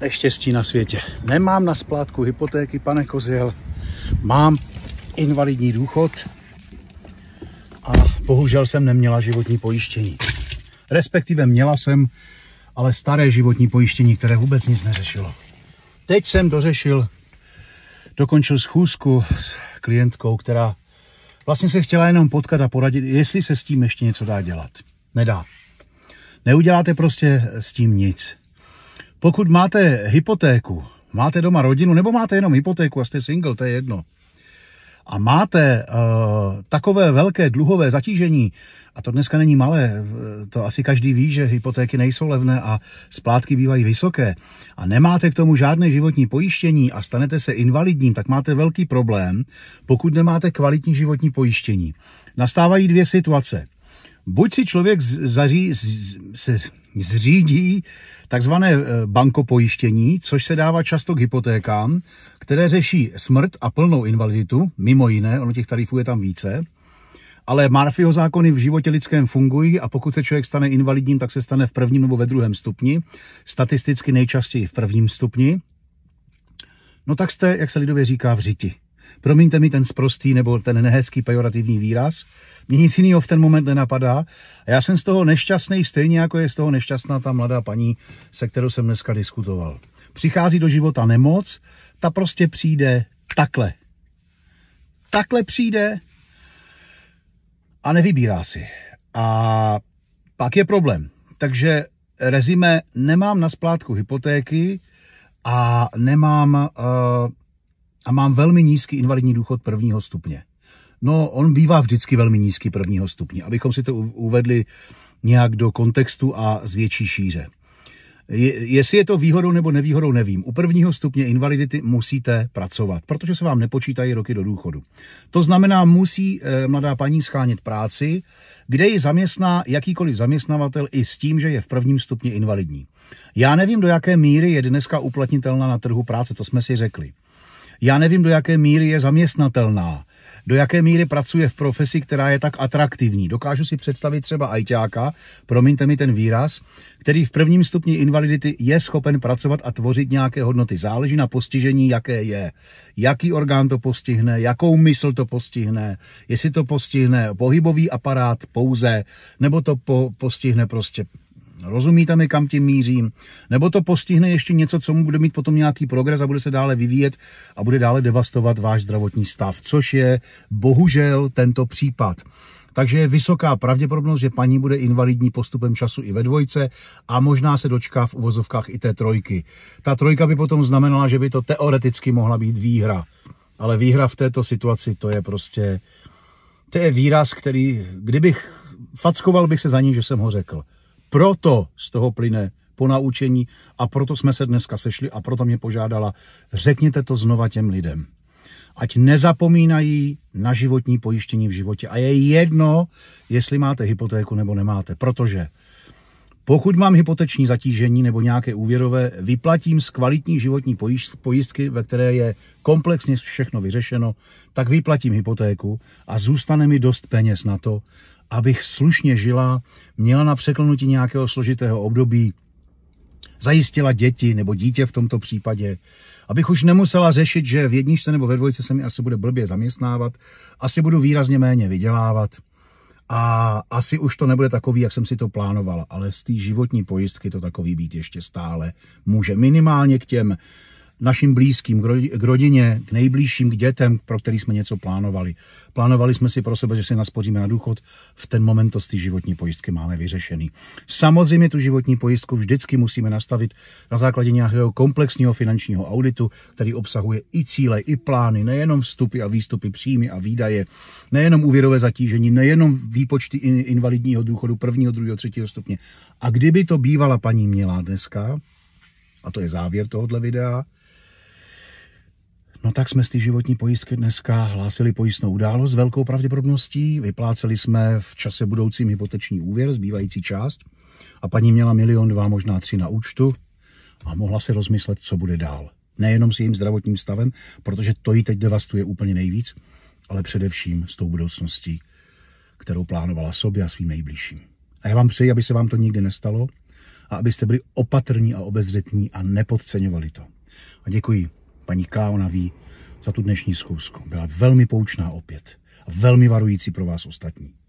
Neštěstí na světě. Nemám na splátku hypotéky, pane Kozjel. Mám invalidní důchod a bohužel jsem neměla životní pojištění. Respektive měla jsem, ale staré životní pojištění, které vůbec nic neřešilo. Teď jsem dořešil, dokončil schůzku s klientkou, která vlastně se chtěla jenom potkat a poradit, jestli se s tím ještě něco dá dělat. Nedá. Neuděláte prostě s tím nic. Pokud máte hypotéku, máte doma rodinu, nebo máte jenom hypotéku a jste single, to je jedno, a máte uh, takové velké dluhové zatížení, a to dneska není malé, eh, to asi každý ví, že hypotéky nejsou levné a splátky bývají vysoké, a nemáte k tomu žádné životní pojištění a stanete se invalidním, tak máte velký problém, pokud nemáte kvalitní životní pojištění. Nastávají dvě situace – Buď si člověk zaří, se zřídí takzvané eh, bankopojištění, což se dává často k hypotékám, které řeší smrt a plnou invaliditu, mimo jiné, ono těch tarifů je tam více, ale Murphyho zákony v životě lidském fungují a pokud se člověk stane invalidním, tak se stane v prvním nebo ve druhém stupni, statisticky nejčastěji v prvním stupni, no tak jste, jak se lidově říká, v řiti promiňte mi ten sprostý nebo ten nehezký pejorativní výraz, mě nic jiného v ten moment nenapadá. A já jsem z toho nešťastný, stejně jako je z toho nešťastná ta mladá paní, se kterou jsem dneska diskutoval. Přichází do života nemoc, ta prostě přijde takhle. Takhle přijde a nevybírá si. A pak je problém. Takže rezime nemám na splátku hypotéky a nemám uh, a mám velmi nízký invalidní důchod prvního stupně. No, on bývá vždycky velmi nízký prvního stupně, abychom si to uvedli nějak do kontextu a z větší šíře. Je, jestli je to výhodou nebo nevýhodou, nevím. U prvního stupně invalidity musíte pracovat, protože se vám nepočítají roky do důchodu. To znamená, musí e, mladá paní schánět práci, kde ji zaměstná jakýkoliv zaměstnavatel i s tím, že je v prvním stupni invalidní. Já nevím, do jaké míry je dneska uplatnitelná na trhu práce, to jsme si řekli. Já nevím, do jaké míry je zaměstnatelná, do jaké míry pracuje v profesi, která je tak atraktivní. Dokážu si představit třeba ajťáka, promiňte mi ten výraz, který v prvním stupni invalidity je schopen pracovat a tvořit nějaké hodnoty. Záleží na postižení, jaké je. Jaký orgán to postihne, jakou mysl to postihne, jestli to postihne pohybový aparát pouze, nebo to po, postihne prostě Rozumíte mi, kam tím mířím? Nebo to postihne ještě něco, co mu bude mít potom nějaký progres a bude se dále vyvíjet a bude dále devastovat váš zdravotní stav, což je bohužel tento případ. Takže je vysoká pravděpodobnost, že paní bude invalidní postupem času i ve dvojce a možná se dočká v uvozovkách i té trojky. Ta trojka by potom znamenala, že by to teoreticky mohla být výhra. Ale výhra v této situaci, to je prostě, to je výraz, který, kdybych fackoval bych se za ní, že jsem ho řekl. Proto z toho plyne po naučení a proto jsme se dneska sešli a proto mě požádala, řekněte to znova těm lidem. Ať nezapomínají na životní pojištění v životě. A je jedno, jestli máte hypotéku nebo nemáte, protože pokud mám hypoteční zatížení nebo nějaké úvěrové, vyplatím z kvalitní životní pojistky, ve které je komplexně všechno vyřešeno, tak vyplatím hypotéku a zůstane mi dost peněz na to, abych slušně žila, měla na překlenutí nějakého složitého období, zajistila děti nebo dítě v tomto případě, abych už nemusela řešit, že v jedničce nebo ve dvojce se mi asi bude blbě zaměstnávat, asi budu výrazně méně vydělávat a asi už to nebude takový, jak jsem si to plánovala, ale z té životní pojistky to takový být ještě stále může. Minimálně k těm našim blízkým, k rodině, k nejbližším, k dětem, pro který jsme něco plánovali. Plánovali jsme si pro sebe, že si naspoříme na důchod, v ten moment to z ty životní pojistky máme vyřešený. Samozřejmě tu životní pojistku vždycky musíme nastavit na základě nějakého komplexního finančního auditu, který obsahuje i cíle, i plány, nejenom vstupy a výstupy, příjmy a výdaje, nejenom úvěrové zatížení, nejenom výpočty invalidního důchodu prvního, druhého, třetího stupně. A kdyby to bývala paní měla dneska, a to je závěr tohohle videa, No tak jsme z té životní pojistky dneska hlásili pojistnou událost s velkou pravděpodobností. Vypláceli jsme v čase budoucím hypoteční úvěr, zbývající část. A paní měla milion, dva, možná tři na účtu a mohla si rozmyslet, co bude dál. Nejenom s jejím zdravotním stavem, protože to ji teď devastuje úplně nejvíc, ale především s tou budoucností, kterou plánovala sobě a svým nejbližším. A já vám přeji, aby se vám to nikdy nestalo a abyste byli opatrní a obezřetní a nepodceňovali to. A děkuji paní K. ví za tu dnešní schůzku. Byla velmi poučná opět a velmi varující pro vás ostatní.